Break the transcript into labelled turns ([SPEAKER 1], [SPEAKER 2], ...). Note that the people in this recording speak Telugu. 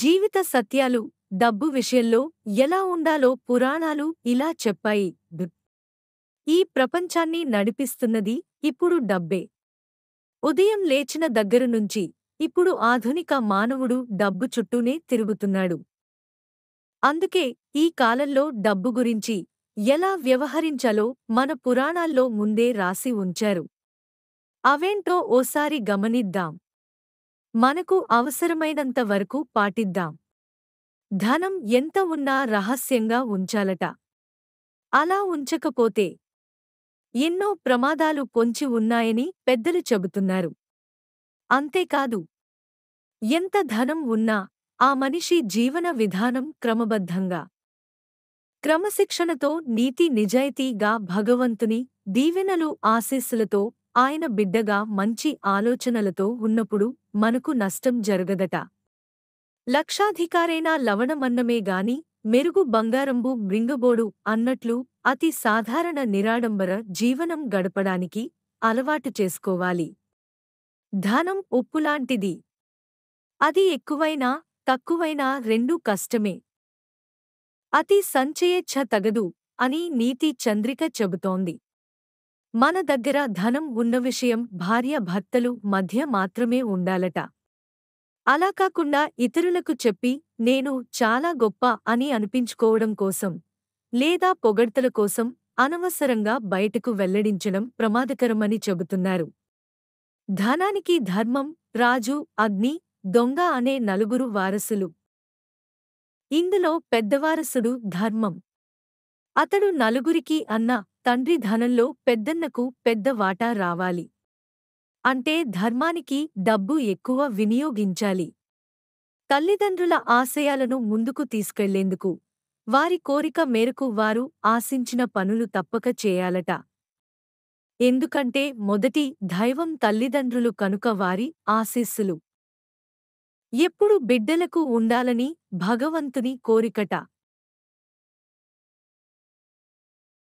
[SPEAKER 1] జీవిత సత్యాలు డబ్బు విషయంలో ఎలా ఉండాలో పురాణాలు ఇలా చెప్పాయి ఈ ప్రపంచాన్ని నడిపిస్తున్నది ఇప్పుడు డబ్బే ఉదయం లేచిన దగ్గరనుంచి ఇప్పుడు ఆధునిక మానవుడు డబ్బు చుట్టూనే తిరుగుతున్నాడు అందుకే ఈ కాలంలో డబ్బు గురించి ఎలా వ్యవహరించాలో మన పురాణాల్లో ముందే రాసి ఉంచారు అవేంటో ఓసారి గమనిద్దాం మనకు అవసరమైనంత వరకు పాటిద్దాం ధనం ఎంత ఉన్నా రహస్యంగా ఉంచాలట అలా ఉంచకపోతే ఎన్నో ప్రమాదాలు పొంచి ఉన్నాయని పెద్దలు చెబుతున్నారు అంతేకాదు ఎంత ధనం ఉన్నా ఆ మనిషి జీవన విధానం క్రమబద్ధంగా క్రమశిక్షణతో నీతి నిజాయితీగా భగవంతుని దీవెనలు ఆశీస్సులతో ఆయన బిడ్డగా మంచి ఆలోచనలతో ఉన్నప్పుడు మనకు నష్టం జరగదట లక్షాధికారైన లవణమన్నమే గాని మెరుగు బంగారంబు మృంగబోడు అన్నట్లు అతి సాధారణ నిరాడంబర జీవనం గడపడానికి అలవాటు చేసుకోవాలి ధనం ఉప్పులాంటిది అది ఎక్కువైనా తక్కువైనా రెండూ కష్టమే అతి సంచయేచ్ఛ తగదు అని నీతి చంద్రిక చెబుతోంది మన దగ్గర ధనం ఉన్న విషయం భార్య భర్తలు మధ్య మాత్రమే ఉండాలట అలా కాకుండా ఇతరులకు చెప్పి నేను చాలా గొప్ప అని అనిపించుకోవడం కోసం లేదా పొగడ్తల కోసం అనవసరంగా బయటకు వెల్లడించడం ప్రమాదకరమని చెబుతున్నారు ధనానికి ధర్మం రాజు అగ్ని దొంగ అనే నలుగురు వారసులు ఇందులో పెద్దవారసుడు ధర్మం అతడు నలుగురికి అన్న తండ్రి ధనంలో పెద్దన్నకు పెద్ద వాటా రావాలి అంటే ధర్మానికి డబ్బు ఎక్కువ వినియోగించాలి తల్లిదండ్రుల ఆశయాలను ముందుకు తీసుకెళ్లేందుకు వారి కోరిక మేరకు వారు ఆశించిన పనులు తప్పక చేయాలట ఎందుకంటే మొదటి దైవం తల్లిదండ్రులు కనుక వారి ఆశీస్సులు ఎప్పుడు బిడ్డలకు ఉండాలని భగవంతుని కోరికట